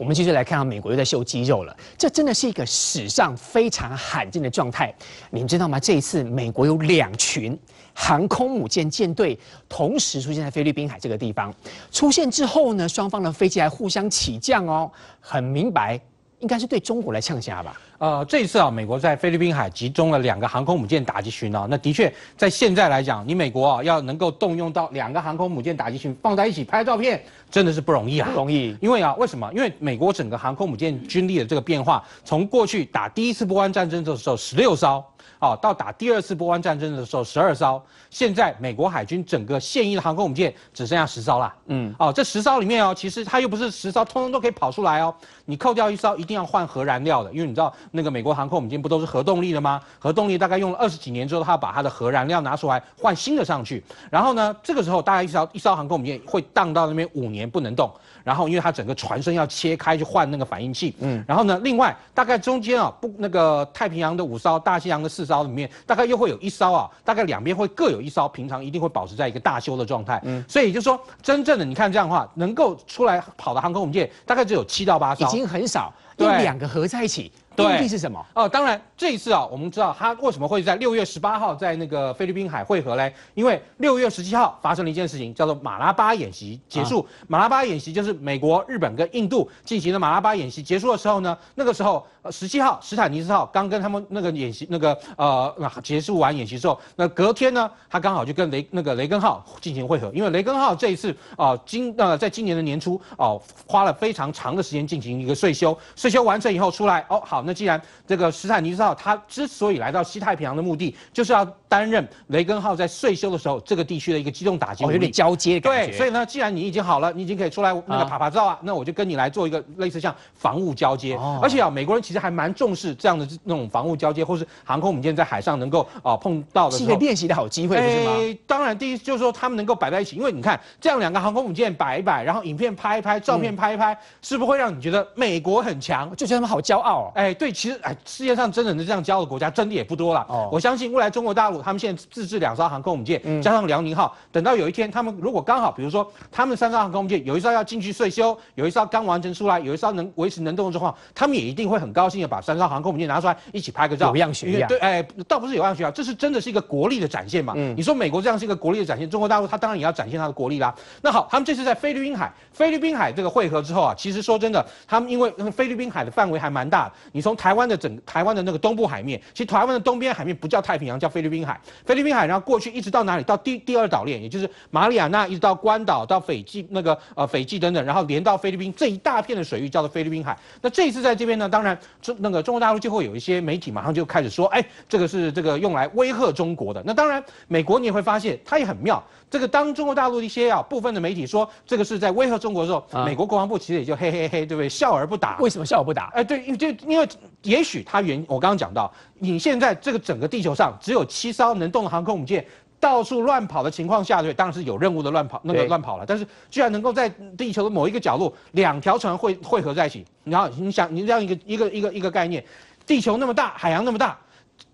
我们继续来看到美国又在秀肌肉了，这真的是一个史上非常罕见的状态，你们知道吗？这一次美国有两群航空母舰舰队同时出现在菲律宾海这个地方，出现之后呢，双方的飞机还互相起降哦，很明白，应该是对中国来呛虾吧。呃，这一次啊，美国在菲律宾海集中了两个航空母舰打击群啊，那的确，在现在来讲，你美国啊要能够动用到两个航空母舰打击群放在一起拍照片，真的是不容易啊，不容易。因为啊，为什么？因为美国整个航空母舰军力的这个变化，从过去打第一次波湾战争的时候十六艘哦，到打第二次波湾战争的时候十二艘，现在美国海军整个现役的航空母舰只剩下十艘了。嗯，哦，这十艘里面哦，其实它又不是十艘通通都可以跑出来哦，你扣掉一艘，一定要换核燃料的，因为你知道。那个美国航空母舰不都是核动力的吗？核动力大概用了二十几年之后，它把它的核燃料拿出来换新的上去。然后呢，这个时候大概一艘一艘航空母舰会荡到那边五年不能动。然后因为它整个船身要切开去换那个反应器。嗯。然后呢，另外大概中间啊不那个太平洋的五艘、大西洋的四艘里面，大概又会有一艘啊，大概两边会各有一艘，平常一定会保持在一个大修的状态。嗯。所以就说真正的你看这样的话，能够出来跑的航空母舰大概只有七到八艘，已经很少，为两个合在一起。目的是什么？哦，当然这一次啊，我们知道他为什么会在六月十八号在那个菲律宾海汇合嘞？因为六月十七号发生了一件事情，叫做马拉巴演习结束。马拉巴演习就是美国、日本跟印度进行的马拉巴演习结束的时候呢，那个时候十七号史坦尼斯号刚跟他们那个演习那个呃结束完演习之后，那隔天呢，他刚好就跟雷那个雷根号进行汇合，因为雷根号这一次啊今呃在今年的年初哦花了非常长的时间进行一个税修，税修完成以后出来哦好。那既然这个斯坦尼斯号，它之所以来到西太平洋的目的，就是要。担任雷根号在岁修的时候，这个地区的一个机动打击哦，有点交接感觉。对，所以呢，既然你已经好了，你已经可以出来那个爬爬照啊，那我就跟你来做一个类似像防务交接。哦。而且啊，美国人其实还蛮重视这样的那种防务交接，或是航空母舰在海上能够啊碰到的。是一个练习的好机会，不是吗？当然，第一就是说他们能够摆在一起，因为你看这样两个航空母舰摆一摆，然后影片拍一拍，照片拍一拍，是不会让你觉得美国很强，就觉得他们好骄傲。哎，对，其实哎，世界上真的能这样骄傲的国家，真的也不多了。哦。我相信未来中国大陆。他们现在自制两艘航空母舰，加上辽宁号，等到有一天，他们如果刚好，比如说他们三艘航空母舰有一艘要进去税修，有一艘刚完成出来，有一艘能维持能动的状况，他们也一定会很高兴的把三艘航空母舰拿出来一起拍个照。有样学样，对，哎，倒不是有样学样，这是真的是一个国力的展现嘛。你说美国这样是一个国力的展现，中国大陆它当然也要展现它的国力啦。那好，他们这次在菲律宾海、菲律宾海这个汇合之后啊，其实说真的，他们因为 菲律宾海的范围还蛮大，你从台湾的整、台湾的那个东部海面，其实台湾的东边海面不叫太平洋，叫菲律宾海。菲律宾海，然后过去一直到哪里？到第第二岛链，也就是马里亚纳，一直到关岛，到斐济那个呃斐济等等，然后连到菲律宾这一大片的水域叫做菲律宾海。那这一次在这边呢，当然中那个中国大陆就会有一些媒体马上就开始说，哎，这个是这个用来威吓中国的。那当然，美国你也会发现它也很妙。这个当中国大陆一些啊部分的媒体说这个是在威吓中国的时候，美国国防部其实也就嘿嘿嘿，对不对？笑而不答。为什么笑而不答？哎，对，就因为也许它原我刚刚讲到。你现在这个整个地球上只有七艘能动的航空母舰到处乱跑的情况下，对，当然是有任务的乱跑那个乱跑了。但是居然能够在地球的某一个角落两条船汇汇合在一起，然后你想你这样一个一个一个一个概念，地球那么大，海洋那么大。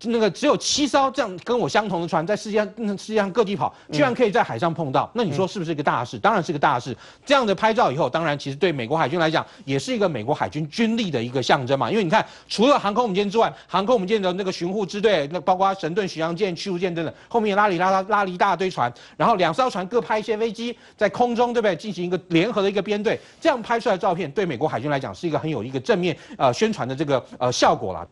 那个只有七艘这样跟我相同的船在世界上世界上各地跑，居然可以在海上碰到，那你说是不是一个大事？当然是个大事。这样的拍照以后，当然其实对美国海军来讲，也是一个美国海军军力的一个象征嘛。因为你看，除了航空母舰之外，航空母舰的那个巡护支队，那包括神盾巡洋舰、驱逐舰等等，后面拉里拉拉拉了一大堆船，然后两艘船各拍一些飞机在空中，对不对？进行一个联合的一个编队，这样拍出来的照片对美国海军来讲是一个很有一个正面呃宣传的这个呃效果了。